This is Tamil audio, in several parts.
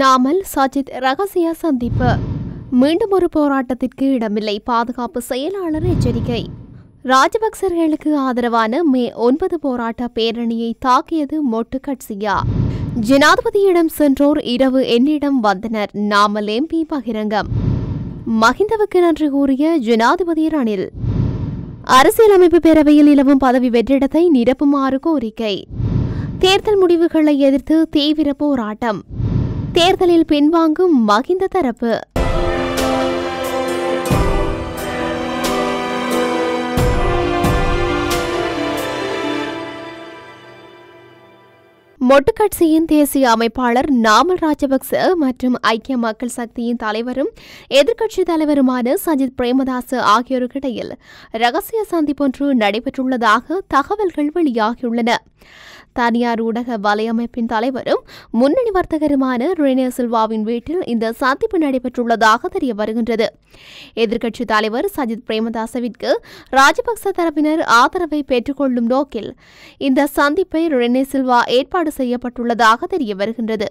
நாமல் சஜித் ரகசிய சந்திப்பு மீண்டும் ஒரு போராட்டத்திற்கு இடமில்லை பாதுகாப்பு செயலாளர் எச்சரிக்கை ராஜபக்சர்களுக்கு ஆதரவான மே ஒன்பது போராட்ட பேரணியை தாக்கியது மொட்டு கட்சியா ஜனாதிபதியிடம் சென்றோர் இரவு என்னிடம் வந்தனர் நாமல் எம்பி பகிரங்கம் மஹிந்தவுக்கு நன்றி கூறிய ஜனாதிபதி ரணில் அரசியலமைப்பு பேரவையில் நிலவும் பதவி வெற்றிடத்தை நிரப்புமாறு கோரிக்கை தேர்தல் முடிவுகளை எதிர்த்து தீவிர போராட்டம் தேர்தலில் பின்வாங்கும் மகிந்த தரப்பு மொட்டுக்கட்சியின் தேசிய அமைப்பாளர் நாமல் ராஜபக்ச மற்றும் ஐக்கிய மக்கள் சக்தியின் தலைவரும் எதிர்க்கட்சி தலைவருமான சஜித் பிரேமதாஸ் ஆகியோருக்கிடையில் ரகசிய சந்திப்பொன்று நடைபெற்றுள்ளதாக தகவல்கள் வெளியாகியுள்ளன தனியார் ஊடக வலையமைப்பின் தலைவரும் முன்னணி வர்த்தகருமான ரெனே சில்வாவின் வீட்டில் இந்த சந்திப்பு நடைபெற்றுள்ளதாக தெரிய வருகின்றது எதிர்க்கட்சித் தலைவர் சஜித் பிரேமதாசவிற்கு ராஜபக்ச தரப்பினர் ஆதரவை பெற்றுக்கொள்ளும் நோக்கில் இந்த சந்திப்பை ரெனே சில்வா ஏற்பாடு செய்யப்பட்டுள்ளதாக தெரிய வருகின்றது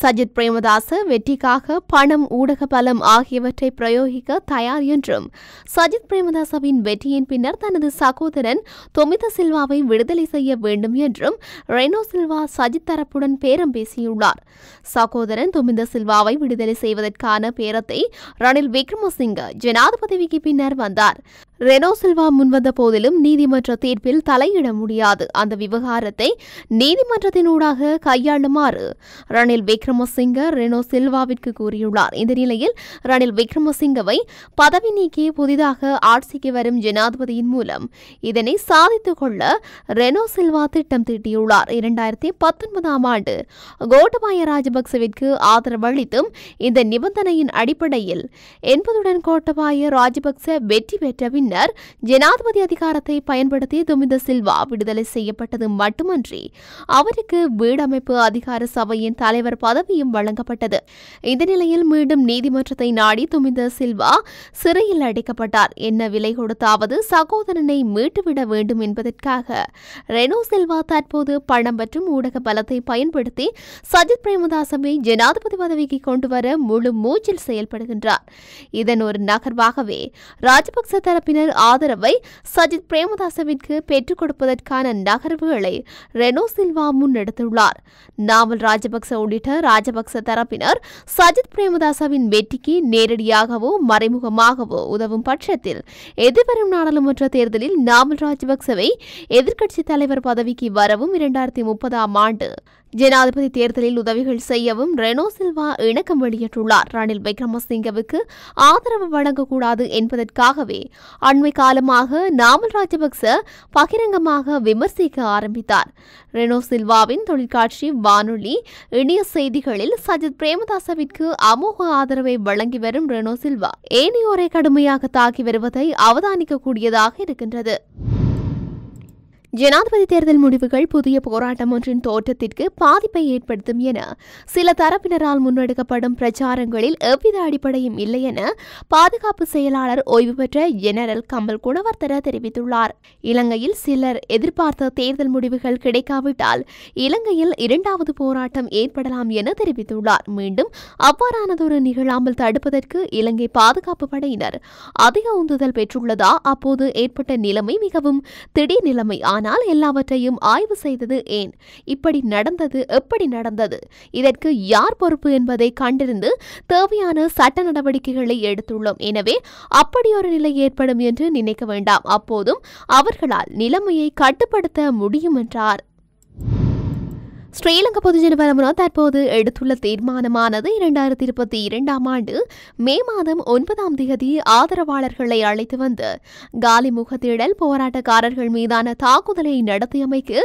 சஜித் பிரேமதாச வெற்றிக்காக பணம் ஊடக பலம் ஆகியவற்றை பிரயோகிக்க தயார் என்றும் சஜித் பிரேமதாசவின் வெற்றியின் பின்னர் தனது சகோதரன் தொமித சில்வாவை விடுதலை செய்ய வேண்டும் என்றும் ரெனோ சில்வா சஜித் தரப்புடன் பேரம் பேசியுள்ளார் சகோதரன் துமிந்த சில்வாவை விடுதலை செய்வதற்கான பேரத்தை ரணில் விக்ரமசிங்க ஜனாதிபதிக்கு பின்னர் வந்தார் ரெனோ முன்வந்த போதிலும் நீதிமன்ற தீர்ப்பில் தலையிட முடியாது அந்த விவகாரத்தை நீதிமன்றத்தினூடாக கையாளுமாறு ரணில் விக்ரமசிங்க ரெனோ சில்வாவிற்கு கூறியுள்ளார் இந்த நிலையில் ரணில் விக்ரமசிங்கவை பதவி நீக்கி புதிதாக ஆட்சிக்கு வரும் ஜனாதிபதியின் மூலம் இதனை சாதித்துக் கொள்ள ரெனோ சில்வா திட்டம் தீட்டியுள்ளார் இரண்டாயிரத்தி பத்தொன்பதாம் ஆண்டு கோட்டபாய ராஜபக்சவிற்கு ஆதரவு அளித்தும் இந்த நிபந்தனையின் அடிப்படையில் என்பதுடன் கோட்டபாய ராஜபக்ச வெற்றி பெற்ற பின் பின்னர் ஜனாதிபதி அதிகாரத்தை பயன்படுத்தி துமிந்த சில்வா விடுதலை செய்யப்பட்டது மட்டுமன்றி அவருக்கு வீடமைப்பு அதிகார சபையின் தலைவர் பதவியும் வழங்கப்பட்டது இந்த நிலையில் மீண்டும் நீதிமன்றத்தை நாடி துமிந்த சில்வா சிறையில் அடைக்கப்பட்டார் என்ன விலை கொடுத்தாவது சகோதரனை மீட்டுவிட வேண்டும் என்பதற்காக ரெனோ சில்வா தற்போது பணம் மற்றும் ஊடக பலத்தை பயன்படுத்தி சஜித் பிரேமதாசமே ஜனாதிபதி பதவிக்கு கொண்டுவர முழு மூச்சில் செயல்படுகின்றார் இதன் ஒரு நகர்வாகவே ராஜபக்ச தரப்பினர் தரப்பினர் ஆதரவை சஜித் பிரேமதாசவிற்கு பெற்றுக் கொடுப்பதற்கான நகர்வுகளை ரெனோ சில்வா முன்னெடுத்துள்ளார் நாவல் ராஜபக்ச உள்ளிட்ட ராஜபக்ச தரப்பினர் சஜித் பிரேமதாசவின் வெற்றிக்கு நேரடியாகவோ மறைமுகமாகவோ உதவும் பட்சத்தில் எதிர்வரும் நாடாளுமன்ற தேர்தலில் நாவல் ராஜபக்சவை எதிர்க்கட்சித் தலைவர் பதவிக்கு வரவும் இரண்டாயிரத்தி முப்பதாம் ஆண்டு ஜனாதிபதி தேர்தலில் உதவிகள் செய்யவும் ரெனோ சில்வா இணக்கம் வெளியிட்டுள்ளார் ரணில் விக்ரமசிங்கவுக்கு ஆதரவு வழங்கக்கூடாது என்பதற்காகவே அண்மை காலமாக நாமல் ராஜபக்ச பகிரங்கமாக விமர்சிக்க ஆரம்பித்தார் ரெனோ சில்வாவின் தொழிற்காட்சி வானொலி இணைய செய்திகளில் சஜித் பிரேமதாசவிற்கு அமோக ஆதரவை வழங்கி வரும் ரெனோ சில்வா ஏனையோரை கடுமையாக தாக்கி வருவதை அவதானிக்கக்கூடியதாக இருக்கின்றது ஜனாதிபதி தேர்தல் முடிவுகள் புதிய போராட்டம் ஒன்றின் தோற்றத்திற்கு பாதிப்பை ஏற்படுத்தும் என சில தரப்பினரால் முன்னெடுக்கப்படும் பிரச்சாரங்களில் எவ்வித அடிப்படையும் இல்லை என பாதுகாப்பு செயலாளர் ஓய்வு பெற்ற ஜெனரல் கமல் குணவர்த்தர தெரிவித்துள்ளார் இலங்கையில் சிலர் எதிர்பார்த்த தேர்தல் முடிவுகள் கிடைக்காவிட்டால் இலங்கையில் இரண்டாவது போராட்டம் ஏற்படலாம் என தெரிவித்துள்ளார் மீண்டும் அவ்வாறானதொரு நிகழாமல் தடுப்பதற்கு இலங்கை பாதுகாப்பு படையினர் அதிக உந்துதல் பெற்றுள்ளதா அப்போது ஏற்பட்ட நிலைமை மிகவும் திடீர் நிலைமை ஆனால் அதனால் எல்லாவற்றையும் ஆய்வு செய்தது ஏன் இப்படி நடந்தது எப்படி நடந்தது இதற்கு யார் பொறுப்பு என்பதை கண்டறிந்து தேவையான சட்ட நடவடிக்கைகளை எடுத்துள்ளோம் எனவே அப்படியொரு நிலை ஏற்படும் என்று நினைக்க வேண்டாம் அப்போதும் அவர்களால் நிலைமையை கட்டுப்படுத்த முடியும் என்றார் ஸ்ரீலங்கா பொதுஜன பரமுனா தற்போது எடுத்துள்ள தீர்மானமானது இரண்டாயிரத்தி இருபத்தி இரண்டாம் ஆண்டு மே மாதம் ஒன்பதாம் தேதி ஆதரவாளர்களை அழைத்து வந்து காலி முகத்திடல் போராட்டக்காரர்கள் மீதான தாக்குதலை நடத்தியமைக்கு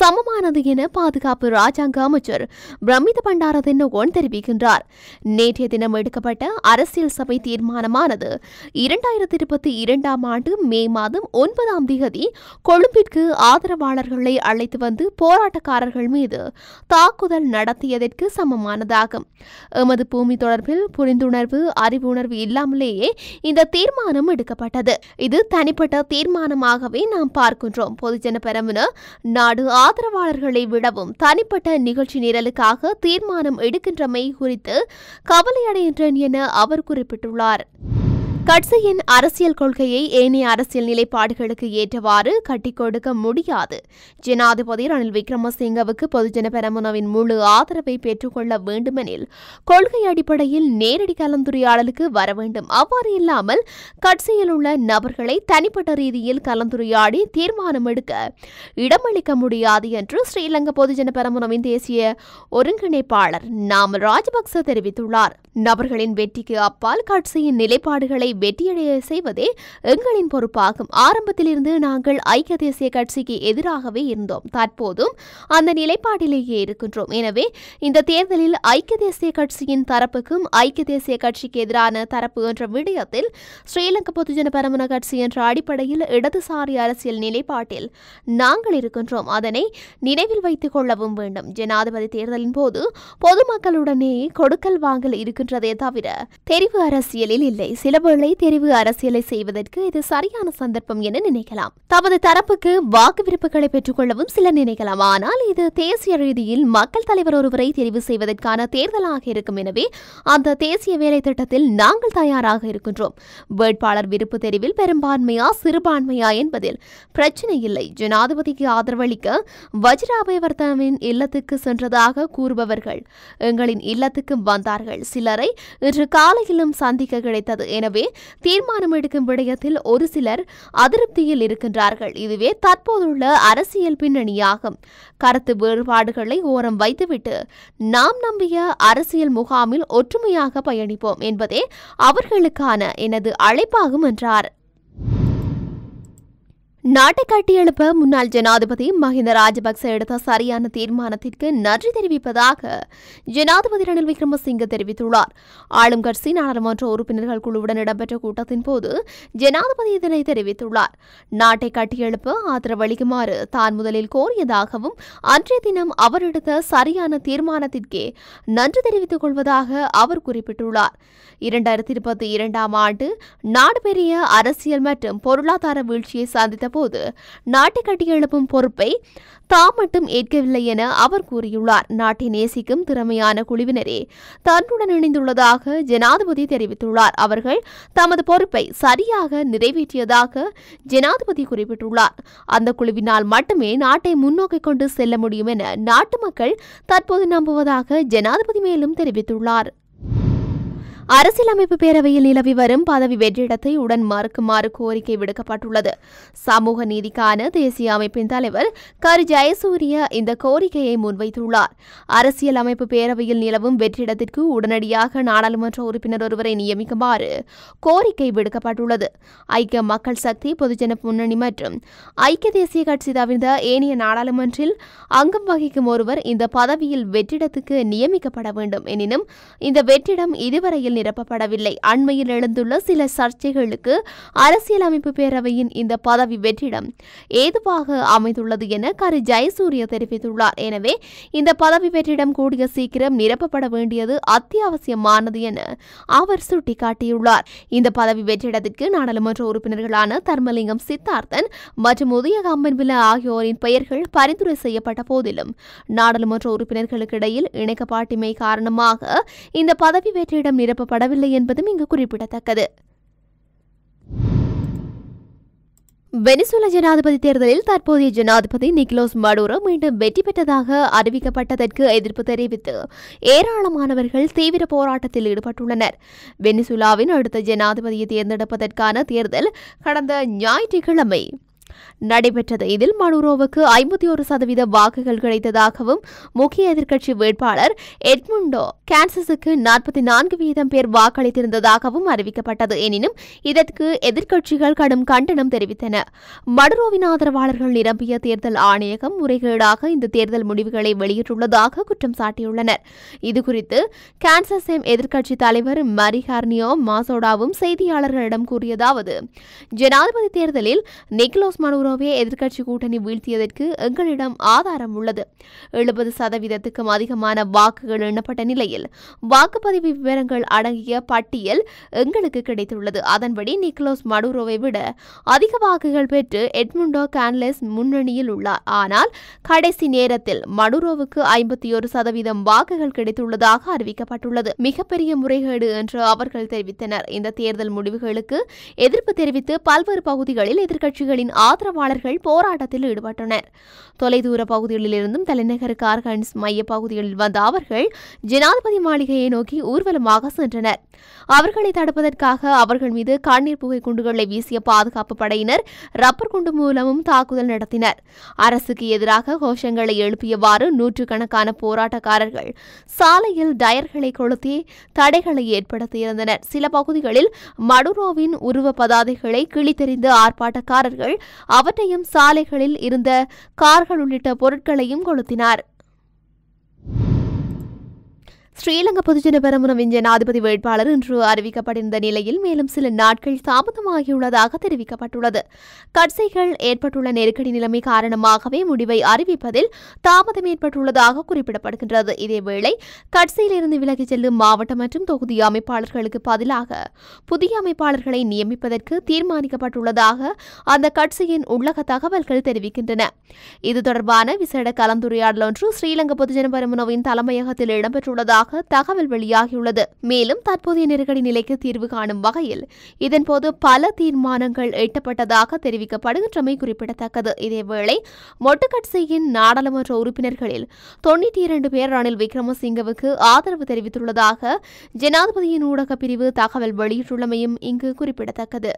சமமானது என பாதுகாப்பு ராஜாங்க அமைச்சர் பிரமித பண்டார தென்னகோன் தெரிவிக்கின்றார் நேற்றைய தினம் எடுக்கப்பட்ட அரசியல் சபை தீர்மானமானது இரண்டாயிரத்தி இருபத்தி இரண்டாம் ஆண்டு மே மாதம் ஒன்பதாம் தேதி கொழும்பிற்கு ஆதரவாளர்களை அழைத்து வந்து போராட்டக்காரர்கள் மீது தாக்குதல் நடத்தியதற்கு சமமானதாகும் எமது பூமி தொடர்பில் புரிந்துணர்வு அறிவுணர்வு இல்லாமலேயே இந்த தீர்மானம் எடுக்கப்பட்டது இது தனிப்பட்ட தீர்மானமாகவே நாம் பார்க்கின்றோம் பொதுஜன பெரமுன நாடு ஆதரவாளர்களை விடவும் தனிப்பட்ட நிகழ்ச்சி நிரலுக்காக தீர்மானம் எடுக்கின்றமை குறித்து கவலையடைகின்றன என அவர் குறிப்பிட்டுள்ளார் கட்சியின் அரசியல் கொள்கையை ஏனைய அரசியல் நிலைப்பாடுகளுக்கு ஏற்றவாறு கட்டிக் கொடுக்க முடியாது ஜனாதிபதி ரணில் விக்ரமசிங்கவுக்கு பொதுஜன பெரமுனவின் முழு ஆதரவை பெற்றுக்கொள்ள வேண்டுமெனில் கொள்கை அடிப்படையில் நேரடி கலந்துரையாடலுக்கு வர வேண்டும் அவ்வாறு இல்லாமல் கட்சியில் உள்ள நபர்களை தனிப்பட்ட ரீதியில் கலந்துரையாடி தீர்மானம் எடுக்க இடமளிக்க முடியாது என்று ஸ்ரீலங்கா பொதுஜன பெரமுனவின் தேசிய ஒருங்கிணைப்பாளர் நாமல் ராஜபக்ச தெரிவித்துள்ளார் நபர்களின் வெற்றிக்கு அப்பால் கட்சியின் நிலைப்பாடுகளை வெற்றியடைய செய்வதே எங்களின் பொறுப்பாகும் ஆரம்பத்திலிருந்து நாங்கள் ஐக்கிய தேசிய கட்சிக்கு எதிராகவே இருந்தோம் தற்போதும் அந்த நிலைப்பாட்டிலேயே இருக்கின்றோம் எனவே இந்த தேர்தலில் ஐக்கிய தேசிய கட்சியின் தரப்புக்கும் ஐக்கிய தேசிய கட்சிக்கு எதிரான தரப்பு என்ற விடயத்தில் ஸ்ரீலங்கா பொதுஜன பரமன கட்சி என்ற அடிப்படையில் இடதுசாரி அரசியல் நிலைப்பாட்டில் நாங்கள் இருக்கின்றோம் அதனை நினைவில் வைத்துக் கொள்ளவும் வேண்டும் ஜனாதிபதி தேர்தலின் போது பொதுமக்களுடனே கொடுக்கல் வாங்கல் இருக்கின்றதே தவிர தெரிவு அரசியலில் இல்லை சிலவேளை தெரிவு அரசியலை செய்வதற்கு இது சரியான சந்தர்ப்பம் என நினைக்கலாம் தமது தரப்புக்கு வாக்கு விருப்புகளை பெற்றுக்கொள்ளவும் சிலர் நினைக்கலாம் ஆனால் இது தேசிய ரீதியில் மக்கள் தலைவர் ஒருவரை தெரிவு செய்வதற்கான தேர்தலாக இருக்கும் எனவே அந்த தேசிய வேலை திட்டத்தில் நாங்கள் தயாராக இருக்கின்றோம் வேட்பாளர் விருப்பு தெரிவில் பெரும்பான்மையா சிறுபான்மையா என்பதில் பிரச்சனை இல்லை ஜனாதிபதிக்கு ஆதரவளிக்க வஜ்ராபயவர்தனின் இல்லத்துக்கு சென்றதாக கூறுபவர்கள் எங்களின் இல்லத்துக்கு வந்தார்கள் சிலரை இன்று காலையிலும் சந்திக்க கிடைத்தது எனவே தீர்மானம் எடுக்கும் விடயத்தில் ஒரு சிலர் அதிருப்தியில் இருக்கின்றார்கள் இதுவே தற்போதுள்ள அரசியல் பின்னணியாகும் கருத்து வேறுபாடுகளை ஓரம் வைத்துவிட்டு நாம் நம்பிய அரசியல் முகாமில் ஒற்றுமையாக பயணிப்போம் என்பதே அவர்களுக்கான எனது அழைப்பாகும் என்றார் நாட்டை கட்டியெழுப்ப முன்னாள் ஜனாதிபதி மஹிந்த ராஜபக்ச எடுத்த சரியான தீர்மானத்திற்கு நன்றி தெரிவிப்பதாக ஜனாதிபதி ரணில் விக்ரமசிங்க தெரிவித்துள்ளார் ஆளும் கட்சி நாடாளுமன்ற உறுப்பினர்கள் குழுவுடன் இடம்பெற்ற கூட்டத்தின் போது ஜனாதிபதி இதனை தெரிவித்துள்ளார் நாட்டை கட்டியெழுப்ப ஆதரவளிக்குமாறு தான் முதலில் கோரியதாகவும் அன்றைய தினம் அவர் எடுத்த சரியான தீர்மானத்திற்கே நன்றி தெரிவித்துக் கொள்வதாக அவர் குறிப்பிட்டுள்ளார் இரண்டாயிரத்தி இருபத்தி இரண்டாம் ஆண்டு நாடு பெரிய அரசியல் மற்றும் பொருளாதார வீழ்ச்சியை சந்தித்த போது நாட்டை கட்டி எழுப்பும் பொறுப்பை தாம் மட்டும் ஏற்கவில்லை என அவர் கூறியுள்ளார் நாட்டை நேசிக்கும் திறமையான குழுவினரே தன்னுடன் இணைந்துள்ளதாக ஜனாதிபதி தெரிவித்துள்ளார் அவர்கள் தமது பொறுப்பை சரியாக நிறைவேற்றியதாக ஜனாதிபதி குறிப்பிட்டுள்ளார் அந்த குழுவினால் மட்டுமே நாட்டை முன்னோக்கி கொண்டு செல்ல முடியும் என நாட்டு மக்கள் தற்போது நம்புவதாக ஜனாதிபதி மேலும் தெரிவித்துள்ளார் அரசியலமைப்பு பேரவையில் நிலவி வரும் பதவி வெற்றிடத்தை உடன் மறுக்குமாறு கோரிக்கை விடுக்கப்பட்டுள்ளது சமூக நீதிக்கான தேசிய அமைப்பின் தலைவர் கரு ஜெயசூரிய இந்த கோரிக்கையை முன்வைத்துள்ளார் அரசியலமைப்பு பேரவையில் நிலவும் வெற்றிடத்திற்கு உடனடியாக நாடாளுமன்ற உறுப்பினர் ஒருவரை நியமிக்குமாறு கோரிக்கை விடுக்கப்பட்டுள்ளது ஐக்கிய மக்கள் சக்தி பொதுஜன முன்னணி மற்றும் ஐக்கிய தேசிய கட்சி தவிர்த்த ஏனைய நாடாளுமன்றில் அங்கம் வகிக்கும் ஒருவர் இந்த பதவியில் வெற்றிடத்துக்கு நியமிக்கப்பட வேண்டும் எனினும் இந்த வெற்றிடம் இதுவரையில் நிரப்பப்படவில்லை அண்மையில் எழுந்துள்ள சில சர்ச்சைகளுக்கு அரசியலமைப்பு பேரவையின் இந்த பதவி வெற்றிடம் ஏதுவாக அமைந்துள்ளது என கரு ஜெயசூரிய தெரிவித்துள்ளார் எனவே இந்த பதவி வெற்றிடம் கூடிய சீக்கிரம் நிரப்பப்பட வேண்டியது அத்தியாவசியமானது என அவர் சுட்டிக்காட்டியுள்ளார் இந்த பதவி வெற்றிடத்திற்கு நாடாளுமன்ற உறுப்பினர்களான தர்மலிங்கம் சித்தார்த்தன் மற்றும் உதய கம்பன்பில ஆகியோரின் பெயர்கள் பரிந்துரை செய்யப்பட்ட போதிலும் நாடாளுமன்ற உறுப்பினர்களுக்கு இடையில் காரணமாக இந்த பதவி வெற்றிடம் நிரப்ப அனுப்பப்படவில்லை என்பதும் இங்கு குறிப்பிடத்தக்கது வெனிசுலா ஜனாதிபதி தேர்தலில் தற்போதைய ஜனாதிபதி நிக்லோஸ் மடூரோ மீண்டும் வெற்றி பெற்றதாக அறிவிக்கப்பட்டதற்கு எதிர்ப்பு தெரிவித்து ஏராளமானவர்கள் தீவிர போராட்டத்தில் ஈடுபட்டுள்ளனர் வெனிசுலாவின் அடுத்த ஜனாதிபதியை தேர்ந்தெடுப்பதற்கான தேர்தல் கடந்த ஞாயிற்றுக்கிழமை நடைபெற்றது இதில் மனுரோவுக்கு ஐம்பத்தி ஒரு சதவீத வாக்குகள் கிடைத்ததாகவும் முக்கிய எதிர்க்கட்சி வேட்பாளர் எட்முண்டோ கேன்சஸுக்கு நாற்பத்தி நான்கு வீதம் பேர் வாக்களித்திருந்ததாகவும் அறிவிக்கப்பட்டது எனினும் இதற்கு எதிர்க்கட்சிகள் கடும் கண்டனம் தெரிவித்தன மடுரோவின் ஆதரவாளர்கள் நிரம்பிய தேர்தல் ஆணையகம் முறைகேடாக இந்த தேர்தல் முடிவுகளை வெளியிட்டுள்ளதாக குற்றம் சாட்டியுள்ளனர் இதுகுறித்து கேன்சஸ் எம் எதிர்க்கட்சி தலைவர் ஹார்னியோ மாசோடாவும் செய்தியாளர்களிடம் கூறியதாவது ஜனாதிபதி தேர்தலில் நிக்லோஸ் உஸ்மான் எதிர்க்கட்சி கூட்டணி வீழ்த்தியதற்கு எங்களிடம் ஆதாரம் உள்ளது எழுபது சதவீதத்துக்கும் அதிகமான வாக்குகள் எண்ணப்பட்ட நிலையில் வாக்குப்பதிவு விவரங்கள் அடங்கிய பட்டியல் எங்களுக்கு கிடைத்துள்ளது அதன்படி நிக்கோலஸ் மடுரோவை விட அதிக வாக்குகள் பெற்று எட்முண்டோ கான்லெஸ் முன்னணியில் உள்ளார் ஆனால் கடைசி நேரத்தில் மடுரோவுக்கு ஐம்பத்தி ஒரு சதவீதம் வாக்குகள் கிடைத்துள்ளதாக அறிவிக்கப்பட்டுள்ளது மிகப்பெரிய முறைகேடு என்று அவர்கள் தெரிவித்தனர் இந்த தேர்தல் முடிவுகளுக்கு எதிர்ப்பு தெரிவித்து பல்வேறு பகுதிகளில் எதிர்க்கட்சிகளின் ஆதரவாளர்கள் போராட்டத்தில் ஈடுபட்டனர் தொலைதூர பகுதிகளிலிருந்தும் தலைநகர் கார்கன்ஸ் மைய பகுதிகளில் வந்த அவர்கள் ஜனாதிபதி மாளிகையை நோக்கி ஊர்வலமாக சென்றனர் அவர்களை தடுப்பதற்காக அவர்கள் மீது கண்ணீர் புகை குண்டுகளை வீசிய பாதுகாப்பு படையினர் ரப்பர் குண்டு மூலமும் தாக்குதல் நடத்தினர் அரசுக்கு எதிராக கோஷங்களை எழுப்பியவாறு நூற்றுக்கணக்கான போராட்டக்காரர்கள் சாலையில் டயர்களை கொளுத்தி தடைகளை ஏற்படுத்தியிருந்தனர் சில பகுதிகளில் மடுரோவின் உருவ பதாதைகளை கிழித்தெறிந்து ஆர்ப்பாட்டக்காரர்கள் அவற்றையும் சாலைகளில் இருந்த கார்கள் உள்ளிட்ட பொருட்களையும் கொளுத்தினார் ஸ்ரீலங்கா பொதுஜன பெரமுன ஜனாதிபதி வேட்பாளர் இன்று அறிவிக்கப்பட்டிருந்த நிலையில் மேலும் சில நாட்கள் தாமதமாகியுள்ளதாக தெரிவிக்கப்பட்டுள்ளது கட்சிகள் ஏற்பட்டுள்ள நெருக்கடி நிலைமை காரணமாகவே முடிவை அறிவிப்பதில் தாமதம் ஏற்பட்டுள்ளதாக குறிப்பிடப்படுகின்றது இதேவேளை கட்சியிலிருந்து விலகிச் செல்லும் மாவட்ட மற்றும் தொகுதி அமைப்பாளர்களுக்கு பதிலாக புதிய அமைப்பாளர்களை நியமிப்பதற்கு தீர்மானிக்கப்பட்டுள்ளதாக அந்த கட்சியின் உள்ளக தகவல்கள் தெரிவிக்கின்றன இது தொடர்பான விசேட கலந்துரையாடல் ஒன்று ஸ்ரீலங்கா பொதுஜன பெரமுனவின் தலைமையகத்தில் இடம்பெற்றுள்ளதாக உள்ளதாக தகவல் வெளியாகியுள்ளது மேலும் தற்போதைய நெருக்கடி நிலைக்கு தீர்வு காணும் வகையில் இதன்போது பல தீர்மானங்கள் எட்டப்பட்டதாக தெரிவிக்கப்படுகின்றமை குறிப்பிடத்தக்கது இதேவேளை மொட்டுக்கட்சியின் நாடாளுமன்ற உறுப்பினர்களில் தொன்னூற்றி இரண்டு பேர் ரணில் விக்ரமசிங்கவுக்கு ஆதரவு தெரிவித்துள்ளதாக ஜனாதிபதியின் ஊடக பிரிவு தகவல் வெளியிட்டுள்ளமையும் இங்கு குறிப்பிடத்தக்கது